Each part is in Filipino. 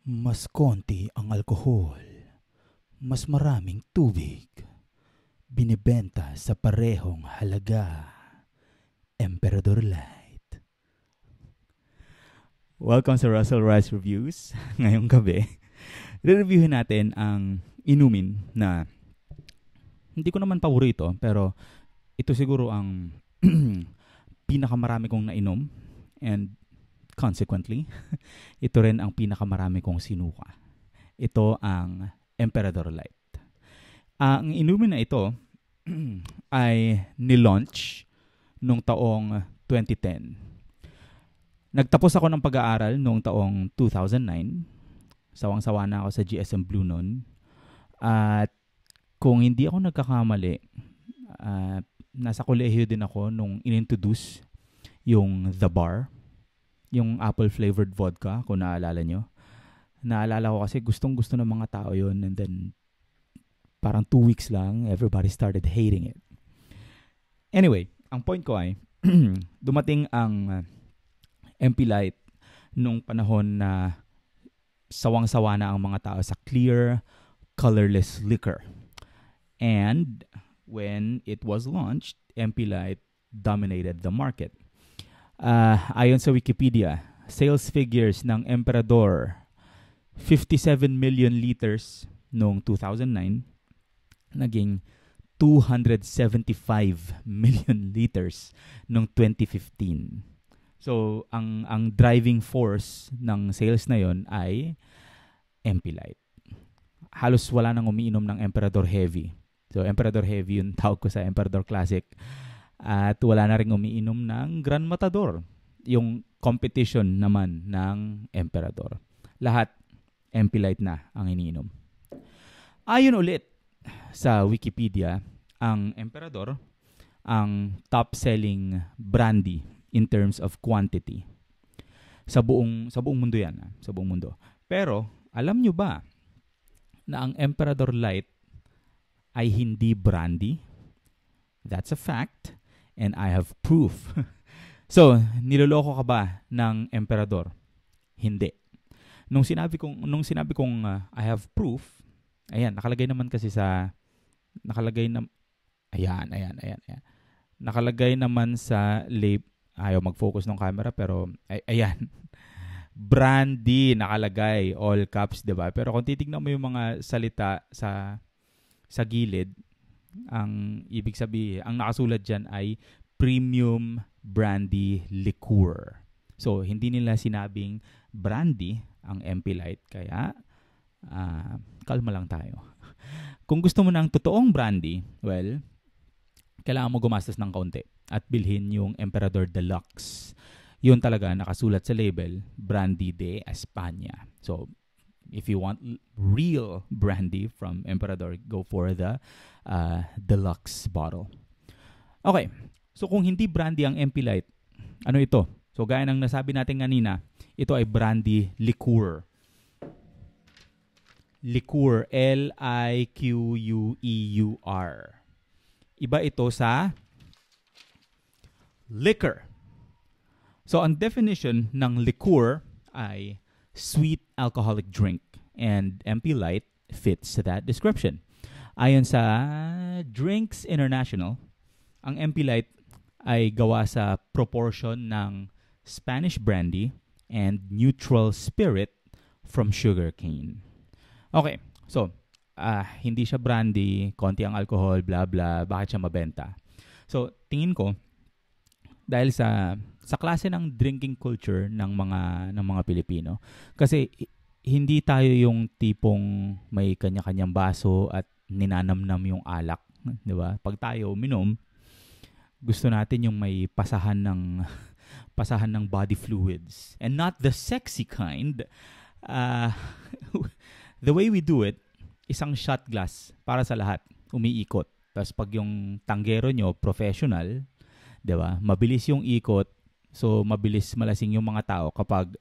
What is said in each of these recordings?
Mas konti ang alkohol. Mas maraming tubig. Binibenta sa parehong halaga. Emperador Light. Welcome sa Russell Rice Reviews. Ngayong gabi, re-reviewin natin ang inumin na hindi ko naman paborito, pero ito siguro ang pinakamarami kong nainom. And Consequently, ito rin ang pinakamarami kong sinuka. Ito ang Emperor Light. ang inumin na ito ay nilaunch noong taong 2010. Nagtapos ako ng pag-aaral noong taong 2009. Sawang-sawa na ako sa GSM Blue noon. At kung hindi ako nagkakamali, uh, nasa kolehiyo din ako nung inintroduce yung The Bar yung apple flavored vodka kung naalala nyo. Naalala ko kasi gustong gusto ng mga tao yon and then parang two weeks lang everybody started hating it. Anyway, ang point ko ay dumating ang uh, MP Light nung panahon na sawang-sawa na ang mga tao sa clear colorless liquor. And when it was launched, MP Light dominated the market uh, ayon sa Wikipedia, sales figures ng Emperador 57 million liters noong 2009 naging 275 million liters noong 2015. So, ang ang driving force ng sales na yon ay MP Light. Halos wala nang umiinom ng Emperador Heavy. So, Emperador Heavy yung tawag ko sa Emperador Classic at wala na rin umiinom ng Grand Matador, yung competition naman ng Emperador. Lahat MP Light na ang iniinom. Ayon ulit sa Wikipedia, ang Emperador ang top-selling brandy in terms of quantity sa buong sa buong mundo 'yan, ah, sa buong mundo. Pero alam nyo ba na ang Emperador Light ay hindi brandy? That's a fact and I have proof. so, niloloko ka ba ng emperador? Hindi. Nung sinabi kong nung sinabi kong uh, I have proof, ayan, nakalagay naman kasi sa nakalagay na ayan, ayan, ayan, ayan. Nakalagay naman sa lip ayaw mag-focus ng camera pero ay, ayan. Brandy nakalagay all caps, 'di ba? Pero kung titingnan mo yung mga salita sa sa gilid, ang ibig sabihin, ang nakasulat dyan ay premium brandy liqueur. So, hindi nila sinabing brandy ang MP Light. Kaya, uh, kalma lang tayo. Kung gusto mo ng totoong brandy, well, kailangan mo gumastos ng kaunti at bilhin yung Emperador Deluxe. Yun talaga nakasulat sa label, Brandy de España. So, if you want real brandy from Emperador, go for the uh, deluxe bottle. Okay, so kung hindi brandy ang MP Light, ano ito? So gaya ng nasabi natin kanina, ito ay brandy liqueur. Liqueur, L-I-Q-U-E-U-R. Iba ito sa liquor. So ang definition ng liqueur ay sweet alcoholic drink. And MP Light fits that description. Ayon sa Drinks International, ang MP Light ay gawa sa proportion ng Spanish brandy and neutral spirit from sugarcane. Okay, so uh, hindi siya brandy, konti ang alcohol, blah blah, bakit siya mabenta? So, tingin ko, dahil sa sa klase ng drinking culture ng mga ng mga Pilipino. Kasi hindi tayo yung tipong may kanya-kanyang baso at ninanamnam yung alak, 'di ba? Pag tayo uminom, gusto natin yung may pasahan ng pasahan ng body fluids and not the sexy kind. Uh, the way we do it, isang shot glass para sa lahat, umiikot. Tapos pag yung tanggero nyo, professional, 'di ba? Mabilis yung ikot, So, mabilis malasing yung mga tao kapag,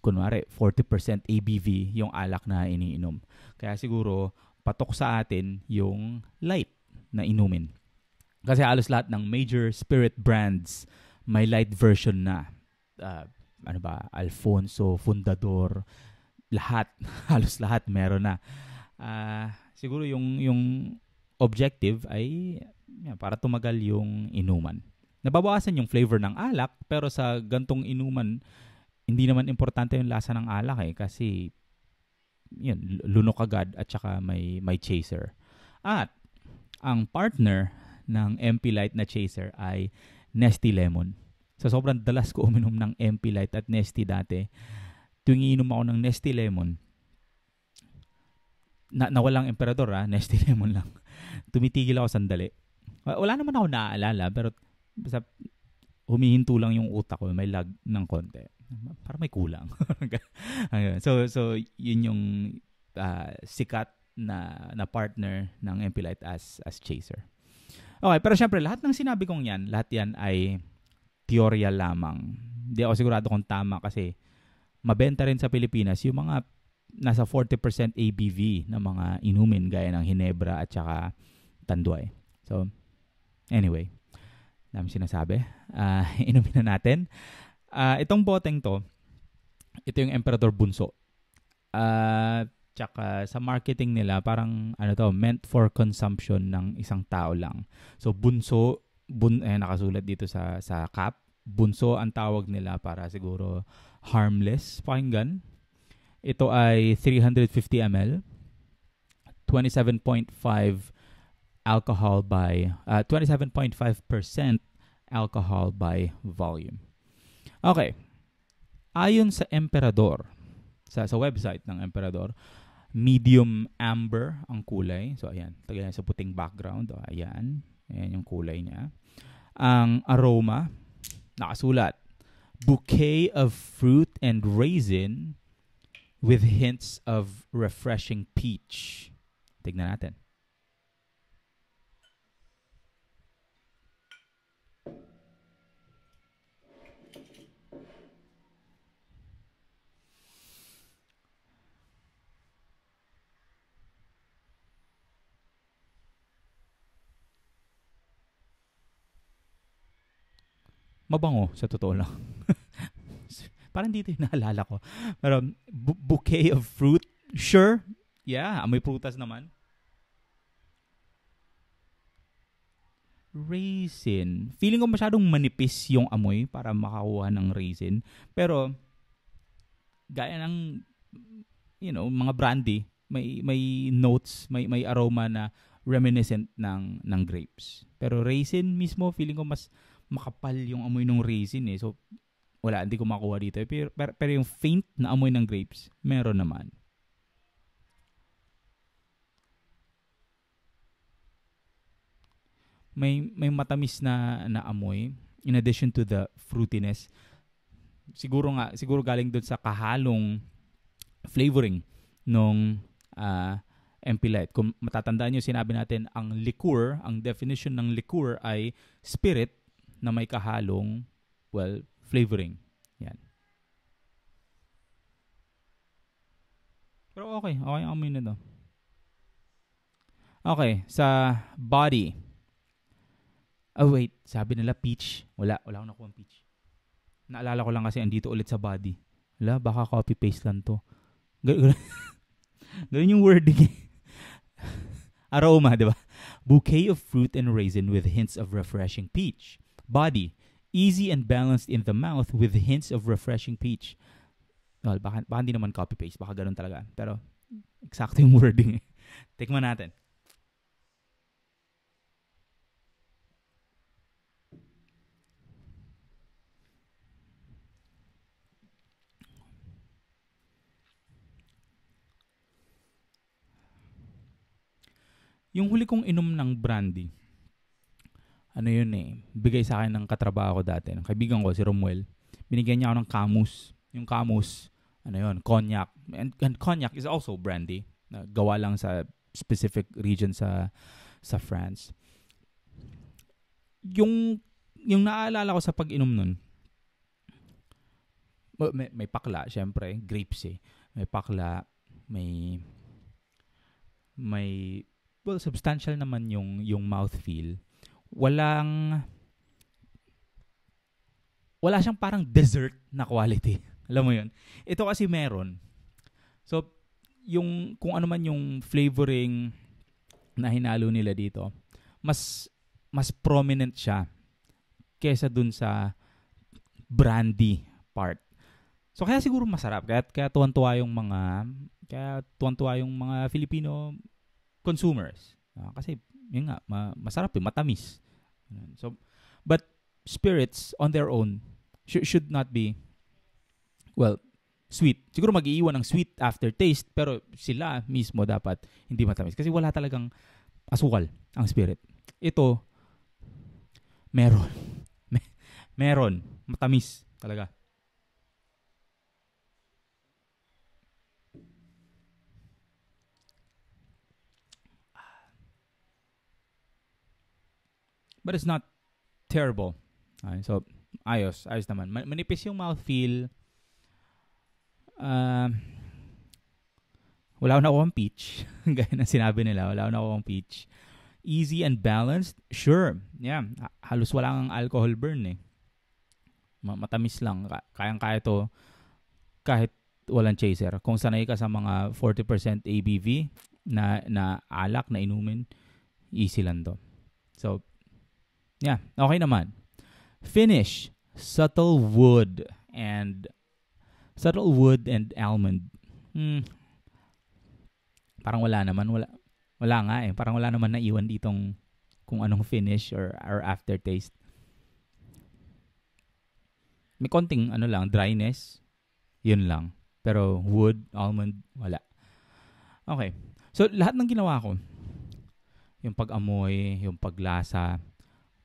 kunwari, 40% ABV yung alak na iniinom. Kaya siguro, patok sa atin yung light na inumin. Kasi halos lahat ng major spirit brands may light version na. Uh, ano ba, Alfonso, Fundador, lahat, halos lahat meron na. Uh, siguro yung yung objective ay yeah, para tumagal yung inuman nababawasan yung flavor ng alak pero sa gantong inuman hindi naman importante yung lasa ng alak eh kasi yun lunok agad at saka may may chaser. At ang partner ng MP Light na chaser ay Nesty Lemon. Sa sobrang dalas ko uminom ng MP Light at Nesty dati, tuwing iinom ako ng Nesty Lemon, na, nawalang emperador ha, ah, Nesty Lemon lang. Tumitigil ako sandali. Wala naman ako naaalala, pero basta humihinto lang yung utak ko, may lag ng konti. Para may kulang. so, so yun yung uh, sikat na, na partner ng MP Light as, as chaser. Okay, pero syempre lahat ng sinabi kong yan, lahat yan ay teorya lamang. Hindi ako sigurado kung tama kasi mabenta rin sa Pilipinas yung mga nasa 40% ABV ng mga inumin gaya ng Hinebra at saka Tanduay. So, anyway dami sinasabi. Uh, inumin na natin. Uh, itong boteng to, ito yung Emperador Bunso. Uh, tsaka sa marketing nila, parang ano to, meant for consumption ng isang tao lang. So bunso, bun, eh, nakasulat dito sa, sa cap, bunso ang tawag nila para siguro harmless pakinggan. Ito ay 350 ml, 27.5 alcohol by uh, 27.5% alcohol by volume. Okay. Ayon sa emperador, sa, sa website ng emperador, medium amber ang kulay. So, ayan. Tagay sa puting background. Oh, ayan. Ayan yung kulay niya. Ang aroma, nakasulat. Bouquet of fruit and raisin with hints of refreshing peach. Tignan natin. mabango sa totoo lang. Parang dito yung naalala ko. Pero bu- bouquet of fruit, sure. Yeah, amoy prutas naman. Raisin. Feeling ko masyadong manipis yung amoy para makakuha ng raisin. Pero, gaya ng, you know, mga brandy, may, may notes, may, may aroma na reminiscent ng, ng grapes. Pero raisin mismo, feeling ko mas, makapal yung amoy ng raisin eh. So, wala, hindi ko makuha dito. Eh. Pero, pero, pero yung faint na amoy ng grapes, meron naman. May, may matamis na, na amoy in addition to the fruitiness. Siguro nga, siguro galing doon sa kahalong flavoring nung uh, ah, MP Light. Kung matatandaan nyo, sinabi natin ang liqueur, ang definition ng liqueur ay spirit na may kahalong, well, flavoring. Yan. Pero okay, okay ang amoy nito. Okay, sa body. Oh wait, sabi nila peach. Wala, wala akong nakuha peach. Naalala ko lang kasi andito ulit sa body. Wala, baka copy paste lang to. Ganun, ganun yung wording. Eh. Aroma, di ba? Bouquet of fruit and raisin with hints of refreshing peach. Body, easy and balanced in the mouth with hints of refreshing peach. Well, baka, baka hindi naman copy-paste. Baka ganun talaga. Pero, exacto yung wording. Tikman natin. Yung huli kong inom ng brandy, ano yun eh, bigay sa akin ng katrabaho ko dati, ng kaibigan ko, si Romuel. Binigyan niya ako ng kamus. Yung kamus, ano yun, cognac. And, and cognac is also brandy. Na gawa lang sa specific region sa sa France. Yung yung naaalala ko sa pag-inom nun, may, may pakla, syempre, grapes eh. May pakla, may may well substantial naman yung yung mouthfeel walang wala siyang parang dessert na quality. Alam mo 'yun. Ito kasi meron. So yung kung ano man yung flavoring na hinalo nila dito, mas mas prominent siya kaysa dun sa brandy part. So kaya siguro masarap. Kaya, kaya tuwan-tuwa yung mga kaya tuwan-tuwa yung mga Filipino consumers. Uh, kasi yun nga, ma- masarap eh, matamis. So, but spirits on their own sh- should not be, well, sweet. Siguro mag-iiwan ng sweet aftertaste, pero sila mismo dapat hindi matamis. Kasi wala talagang asukal ang spirit. Ito, meron. meron. Matamis talaga. But it's not terrible. Okay, so, ayos. Ayos naman. Manipis yung mouthfeel. Uh, wala na akong peach. Gaya na sinabi nila, wala na akong peach. Easy and balanced? Sure. Yeah. Halos wala ang alcohol burn eh. Matamis lang. Kayang-kaya to kahit walang chaser. Kung sanay ka sa mga 40% ABV na, na alak, na inumin, easy lang to. So, Yeah, okay naman. Finish, subtle wood and subtle wood and almond. Hmm. Parang wala naman, wala wala nga eh. Parang wala naman na iwan ditong kung anong finish or or aftertaste. May konting ano lang, dryness. Yun lang. Pero wood, almond, wala. Okay. So lahat ng ginawa ko, yung pag-amoy, yung paglasa,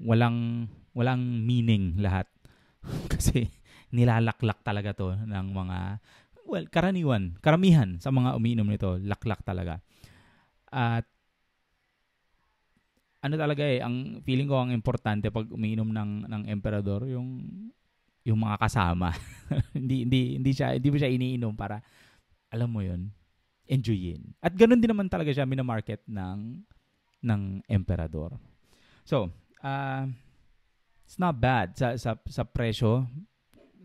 walang walang meaning lahat. Kasi nilalaklak talaga to ng mga well, karaniwan, karamihan sa mga umiinom nito, laklak talaga. At ano talaga eh, ang feeling ko ang importante pag umiinom ng ng emperador yung yung mga kasama. hindi hindi hindi siya hindi mo siya iniinom para alam mo yon enjoyin. At ganun din naman talaga siya minamarket ng ng emperador. So, uh, it's not bad sa sa sa presyo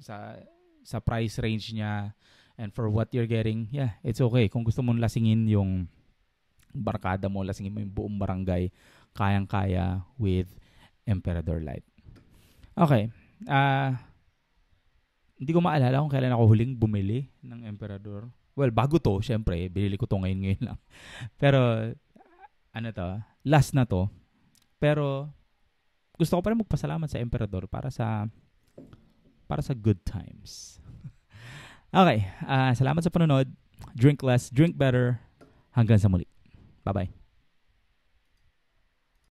sa sa price range niya and for what you're getting yeah it's okay kung gusto mong lasingin yung barkada mo lasingin mo yung buong barangay kayang-kaya with Emperor Light okay ah uh, hindi ko maalala kung kailan ako huling bumili ng Emperor well bago to syempre binili ko to ngayon ngayon lang pero ano to last na to pero gusto ko pa rin magpasalamat sa emperador para sa para sa good times. okay, uh, salamat sa panonood. Drink less, drink better. Hanggang sa muli. Bye-bye.